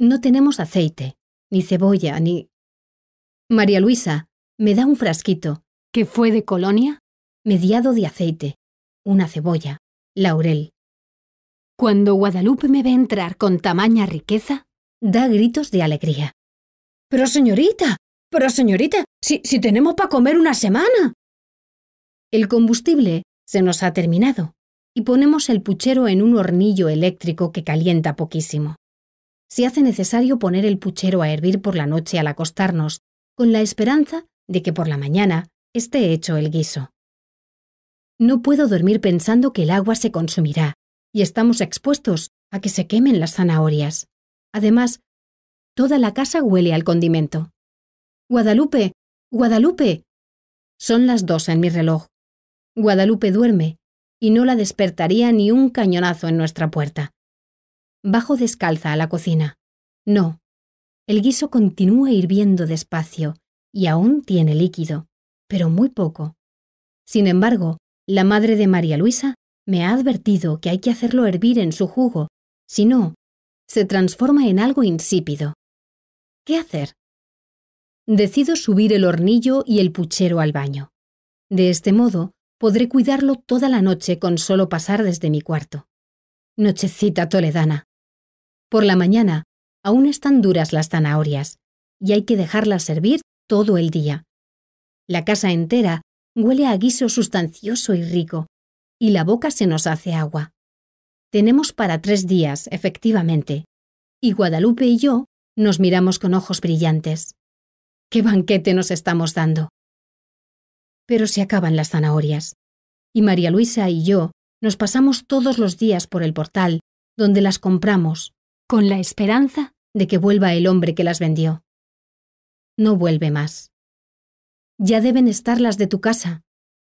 No tenemos aceite, ni cebolla, ni... María Luisa, me da un frasquito, que fue de Colonia, mediado de aceite, una cebolla, laurel. Cuando Guadalupe me ve entrar con tamaña riqueza, da gritos de alegría. Pero señorita, pero señorita, si, si tenemos para comer una semana. El combustible se nos ha terminado y ponemos el puchero en un hornillo eléctrico que calienta poquísimo si hace necesario poner el puchero a hervir por la noche al acostarnos, con la esperanza de que por la mañana esté hecho el guiso. No puedo dormir pensando que el agua se consumirá, y estamos expuestos a que se quemen las zanahorias. Además, toda la casa huele al condimento. Guadalupe, Guadalupe. Son las dos en mi reloj. Guadalupe duerme, y no la despertaría ni un cañonazo en nuestra puerta. Bajo descalza a la cocina. No. El guiso continúa hirviendo despacio y aún tiene líquido, pero muy poco. Sin embargo, la madre de María Luisa me ha advertido que hay que hacerlo hervir en su jugo, si no, se transforma en algo insípido. ¿Qué hacer? Decido subir el hornillo y el puchero al baño. De este modo, podré cuidarlo toda la noche con solo pasar desde mi cuarto. Nochecita toledana. Por la mañana, aún están duras las zanahorias y hay que dejarlas servir todo el día. La casa entera huele a guiso sustancioso y rico, y la boca se nos hace agua. Tenemos para tres días, efectivamente, y Guadalupe y yo nos miramos con ojos brillantes. ¡Qué banquete nos estamos dando! Pero se acaban las zanahorias, y María Luisa y yo nos pasamos todos los días por el portal, donde las compramos, con la esperanza de que vuelva el hombre que las vendió. No vuelve más. Ya deben estar las de tu casa,